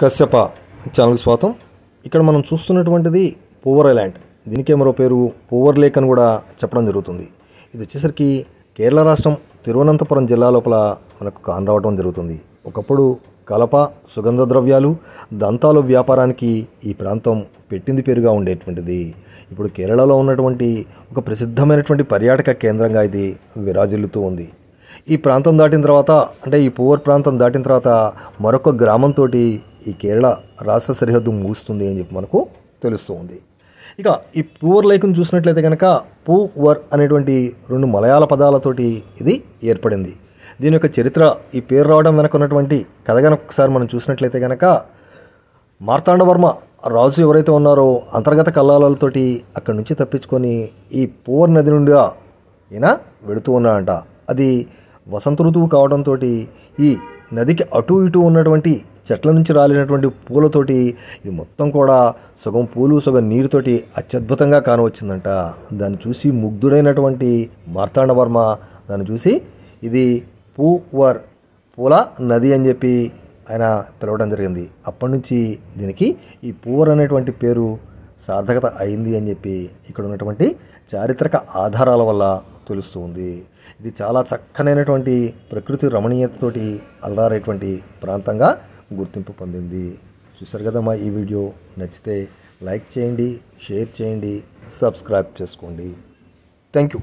కశ్యప ఛానల్కి స్వాతం ఇక్కడ మనం చూస్తున్నటువంటిది పూవర్ ఐలాండ్ దీనికే మరో పేరు పూవర్ లేక్ అని కూడా చెప్పడం జరుగుతుంది ఇది వచ్చేసరికి కేరళ రాష్ట్రం తిరువనంతపురం జిల్లా లోపల మనకు కానరావటం జరుగుతుంది ఒకప్పుడు కలప సుగంధ ద్రవ్యాలు దంతాలు వ్యాపారానికి ఈ ప్రాంతం పెట్టింది పేరుగా ఉండేటువంటిది ఇప్పుడు కేరళలో ఉన్నటువంటి ఒక ప్రసిద్ధమైనటువంటి పర్యాటక కేంద్రంగా ఇది విరాజిల్లుతూ ఉంది ఈ ప్రాంతం దాటిన తర్వాత అంటే ఈ పూవర్ ప్రాంతం దాటిన తర్వాత మరొక గ్రామంతో ఈ కేరళ రాష్ట్ర సరిహద్దు ముగుస్తుంది అని చెప్పి మనకు తెలుస్తూ ఇక ఈ పూవర్ లైక్ను చూసినట్లయితే కనుక పూ వర్ అనేటువంటి రెండు మలయాళ పదాలతోటి ఇది ఏర్పడింది దీని యొక్క చరిత్ర ఈ పేరు రావడం వెనక ఉన్నటువంటి కథ కనుక ఒకసారి మనం చూసినట్లయితే కనుక మార్తాండవర్మ రాజు ఎవరైతే ఉన్నారో అంతర్గత కల్లాలతోటి అక్కడి నుంచి తప్పించుకొని ఈ పూవర్ నది నుండి ఈయన వెళుతూ ఉన్నాడంట అది వసంత ఋతువు కావడంతో ఈ నదికి అటు ఇటు ఉన్నటువంటి చెట్ల నుంచి రాలినటువంటి పూలతోటి ఇది మొత్తం కూడా సగం పూలు సగం నీరుతోటి అత్యద్భుతంగా కానవచ్చిందంట దాన్ని చూసి ముగ్ధుడైనటువంటి మార్తాండవర్మ దాన్ని చూసి ఇది పూవర్ పూల నది అని చెప్పి ఆయన పిలవడం జరిగింది అప్పటి నుంచి దీనికి ఈ పూవర్ అనేటువంటి పేరు సార్థకత అయింది అని చెప్పి ఇక్కడ ఉన్నటువంటి చారిత్రక ఆధారాల వల్ల తెలుస్తుంది ఇది చాలా చక్కనైనటువంటి ప్రకృతి రమణీయతతోటి అలరారేటువంటి ప్రాంతంగా గుర్తింపు పొందింది చూసారు కదా మా ఈ వీడియో నచ్చితే లైక్ చేయండి షేర్ చేయండి సబ్స్క్రైబ్ చేసుకోండి థ్యాంక్ యూ